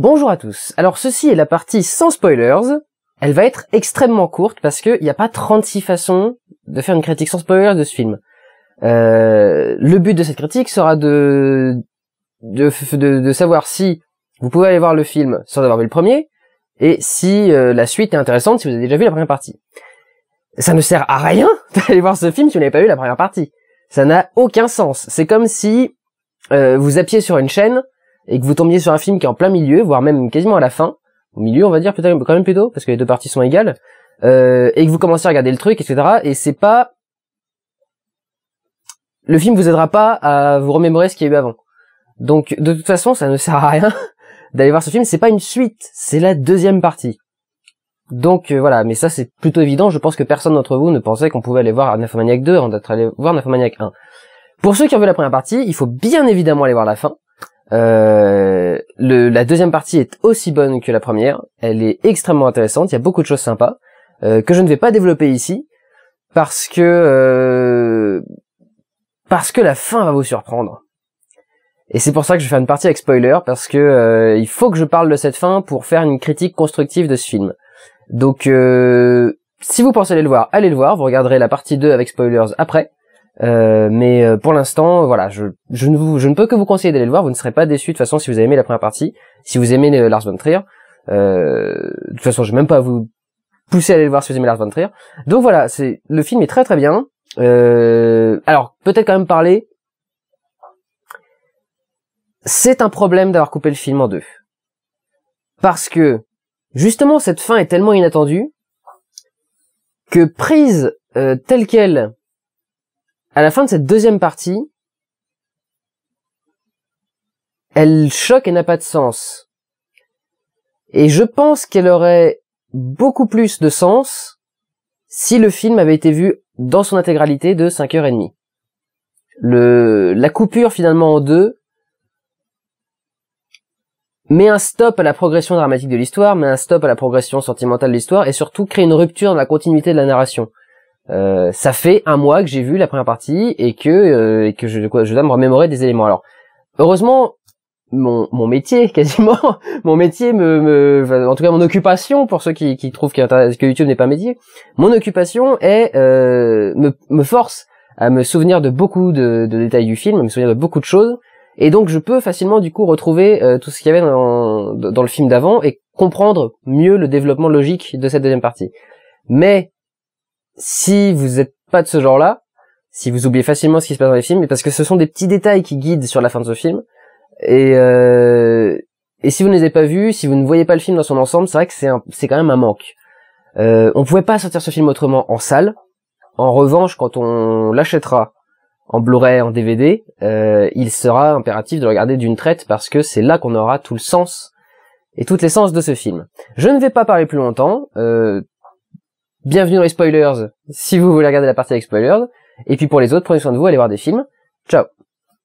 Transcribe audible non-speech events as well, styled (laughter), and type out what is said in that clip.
Bonjour à tous. Alors ceci est la partie sans spoilers. Elle va être extrêmement courte parce qu'il n'y a pas 36 façons de faire une critique sans spoilers de ce film. Euh, le but de cette critique sera de de, savoir si vous pouvez aller voir le film sans avoir vu le premier, et si euh, la suite est intéressante si vous avez déjà vu la première partie. Ça ne sert à rien (laughs) d'aller voir ce film si vous n'avez pas vu la première partie. Ça n'a aucun sens. C'est comme si euh, vous appuyez sur une chaîne et que vous tombiez sur un film qui est en plein milieu, voire même quasiment à la fin, au milieu on va dire peut-être quand même plutôt, parce que les deux parties sont égales, euh, et que vous commencez à regarder le truc, etc. Et c'est pas... Le film vous aidera pas à vous remémorer ce qu'il y a eu avant. Donc de toute façon ça ne sert à rien (laughs) d'aller voir ce film, c'est pas une suite, c'est la deuxième partie. Donc euh, voilà, mais ça c'est plutôt évident, je pense que personne d'entre vous ne pensait qu'on pouvait aller voir Nymphomaniac 2 avant d'être allé voir Nymphomaniac 1. Pour ceux qui ont vu la première partie, il faut bien évidemment aller voir la fin, euh, la deuxième partie est aussi bonne que la première. Elle est extrêmement intéressante. Il y a beaucoup de choses sympas euh, que je ne vais pas développer ici parce que euh, parce que la fin va vous surprendre. Et c'est pour ça que je vais faire une partie avec spoiler parce que il faut que je parle de cette fin pour faire une critique constructive de ce film. Donc si vous pensez aller le voir, allez le voir. Vous regarderez la partie 2 avec spoilers après. Euh, mais euh, pour l'instant, voilà, je, je, ne peux que vous conseiller d'aller le voir. Vous ne serez pas déçus de toute façon si vous avez aimé la première partie, si vous aimez euh, Lars von Trier. de toute façon, je vais même pas vous pousser à aller le voir si vous aimez Lars von Trier. Donc voilà, c'est le film est très très bien. alors peut-être quand même parler. C'est un problème d'avoir coupé le film en deux, parce que justement cette fin est tellement inattendue que prise telle quelle à la fin de cette deuxième partie, elle choque et n'a pas de sens. Et je pense qu'elle aurait beaucoup plus de sens si le film avait été vu dans son intégralité de 5h30. Le, la coupure finalement en deux met un stop à la progression dramatique de l'histoire, met un stop à la progression sentimentale de l'histoire et surtout crée une rupture dans la continuité de la narration. Euh, ça fait un mois que j'ai vu la première partie et que euh, que je, dois me remémorer des éléments. Alors heureusement mon, mon métier (laughs) quasiment mon métier me, en tout cas mon occupation pour ceux qui, qui trouvent que YouTube n'est pas un métier mon occupation est euh, me, me, force à me souvenir de beaucoup de, de, détails du film à me souvenir de beaucoup de choses et donc je peux facilement du coup retrouver euh, tout ce qu'il y avait dans, dans le film d'avant et comprendre mieux le développement logique de cette deuxième partie mais si vous n'êtes pas de ce genre-là, si vous oubliez facilement ce qui se passe dans les films, et parce que ce sont des petits détails qui guident sur la fin de ce film. Et, euh, et si vous ne les avez pas vus, si vous ne voyez pas le film dans son ensemble, c'est vrai que c'est quand même un manque. Euh, on pouvait pas sortir ce film autrement en salle. En revanche, quand on l'achètera en Blu-ray, en DVD, euh, il sera impératif de le regarder d'une traite parce que c'est là qu'on aura tout le sens et toutes les sens de ce film. Je ne vais pas parler plus longtemps. Euh, bienvenue dans les spoilers si vous voulez regarder la partie avec spoilers. Et puis pour les autres, prenez soin de vous, allez voir des films. Ciao